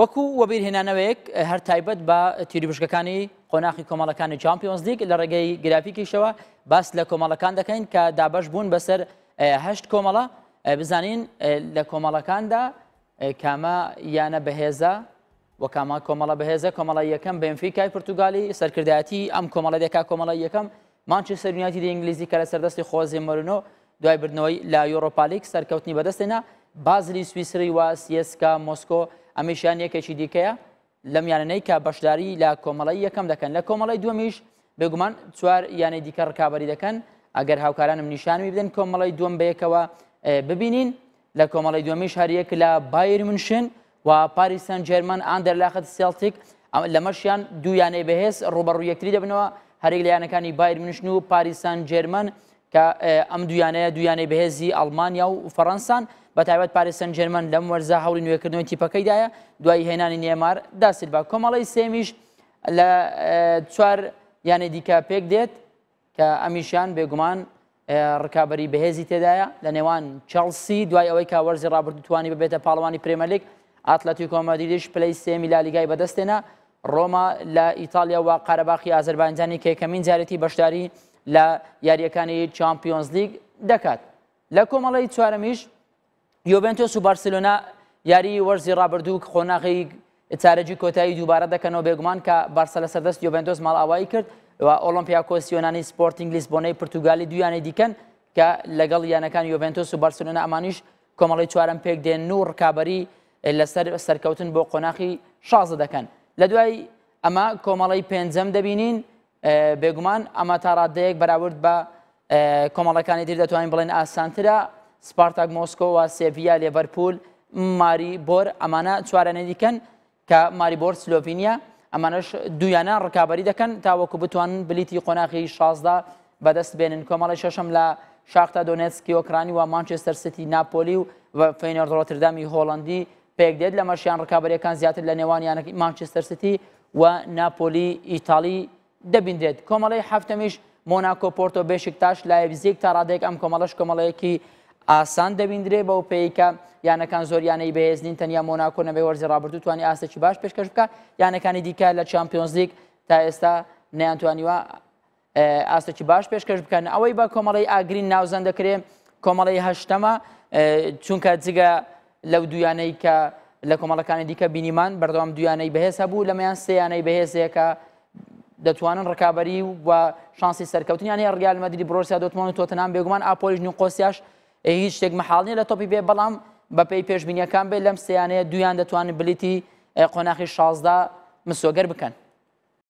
وەکو وەبیرهێنانەوەیەک هەر تایبەت بە تیریبشکەکانی قۆناخی کۆمەڵەکانی چمپیۆنس دیک لە ڕێگەی گرافیکیشەوە باس لە کۆمەڵەکان دەکەین کە دابش بوون بەسەر هەشت کۆمەڵە بزانین لە کۆمەڵەکاندا کامە یانە بەهێزە وەکامە کۆمەڵە بەهێزە کۆمەڵە یەکەم بنفیکای پرتوگالی سەرکردایەتی ئەم کۆمەڵە دەکا کۆمەڵە یەکەم مانچی سەرونیەتی دی ئینگلیزی کە لە سەردەستی خۆزی مەرونۆ دوای بردنەوەی لا یۆڕۆپالیک سەرکەوتنی بەدەستێنە بازلی سویسری و سیسکا مۆسکۆ ئەمیشان یەکێکی دیکەیە لەم یانەی کە بەشداری لە کۆمەڵی یەکەم دەکەن لە کۆمەڵی دومیش بێگومان چوار یانەی دیکە ڕکابی دەکەن ئەگەر هاوکارانم نیشانوی بدەن کۆمەڵی دوم بەیەکەوە ببینین لە کۆمەڵی دومیش هەریەک لە بایر منشن و پاریسان جێرمان ئان دەرلاخت سیلتیک لەمەشیان دویانەی بەهێز ڕوبەڕوویەکتی دەبنەوە هەرێک لە یانەکانی بایر منشن و پاریسان جێرمان کە ئەم دویانەیە دویانەی بەهێزی ئەڵمانیا و فەڕەنسان بە تایبەت پارێسەن جێرمەن لەم وەرزە هەوڵی نوێکردنەوەی تیپەکەیدایە دوای هێنانی نێمار داسر بە کۆمەڵی سێمیش لە چوار یانە دیکە پێک دێت کە ئەمیشیان بێگومان ڕکابی بەهێزی تێدایە لە نێوان چلسی دوای ئەوەی کا وەرزی ڕابردووانی ببێتە پاڵوانی پرێمەلێک ئاتلەتی کۆمەدیریش پلی سێمی لالیگای بەدەستێنە ڕۆما لە ئیتالیا و قەرەباخی ئازربانجانی کێکەمین جارەتی بەشداری لە یاریەکانی چمپیۆنز لیگ دەکات لە کۆمەڵی چوارەمیش یۆبنتۆس و بارسلۆنا یاری وەرزی ڕابردوو خۆناغی چارەجی کۆتایی دووبارە دەکەنەوە بێگومان کە بارسە لە سەردەست یۆبنتۆس ماڵاوایی کرد و ئۆلمپیا کۆسیۆنانی سپۆرتنگلیس بۆنەی پرتوگالی دویانەی دیکەن کە لەگەڵ یانەکان یۆبنتۆس و بارسلۆنا ئەمانیش کۆمەڵی چوارم پێک دێن و ڕکابی لەسەر سەرکەوتن بۆ قۆناقی شازە دەکەن لە دوای ئەمە کۆمەڵی پێنجەم دەبینین بێگومان ئەمە تا ڕادەیەک بەراورد بە کۆمەڵەکانی تر دەتوانین بڵێن ئاسانترە سپارتاک مۆسکۆوە سێڤیا لێڤەرپول ماری بۆر ئەمانە چوارەنە دیکەن کە ماری بۆر سلۆڤینیا ئەمانش دویانە ڕکابی دەکەن تاوەکو بتوانن بلیتی قۆناغی شازدا بەدەست بێنن کۆمەڵی شەشم لە شاختا دۆنێتسکی ئۆکرانی و مانچستەر ستی ناپۆلی و فینەردڕۆتردامی هۆڵندی پێک دێت لە مەشیان ڕکابەکان زیاتر لە نێوانیانەکە مانچستەر ستی و ناپۆلی ئیتالی دەبیندێت کۆمەڵی هەفتەمیش مۆناکۆپۆرتۆ بێشکتاش لایەبزیک تا ڕادێک ئەم کۆمەڵش کۆمەڵەیەکی ئاسان دەبیندرێ بەو پێیکە یانەکان زۆریانەی بەهێزنین تەنیا مۆناکۆ نەبێ وەرزی ڕابردوو توانانی ئاستێکی باش پێشکەش بکە یانەکانی دیکە لە چمپیۆنز لیگ تا ئێستا نەیانتوانیوە ئاستێکی باش پێشکەش بکەن ئەوەی بە کۆمەڵی ئاگرین ناوزەن دەکرێ کۆمەڵی هەشتەمە چونکە جگە لەو دویانەی کە لە کۆمەڵەکانی دیکە بینیمان بەردەوام دویانەی بەهێز هەبوو لەمەیان سیانەی بەهێزەکە دەتوانن ڕکابی و شانسی سەرکەوتنیانی ڕگال مەدی برۆسیا دەتوانن تۆتەنان بێگومان ئاپۆلیژنی قۆسیاش هیچ شتێک مەحاڵنیە لە تۆپی بێ بەڵام بە پێی پێشببینیەکان بێ لەم سیانەیە دویان دەتوانن بلیتی قۆناخی شازدا مسۆگەر بکەن.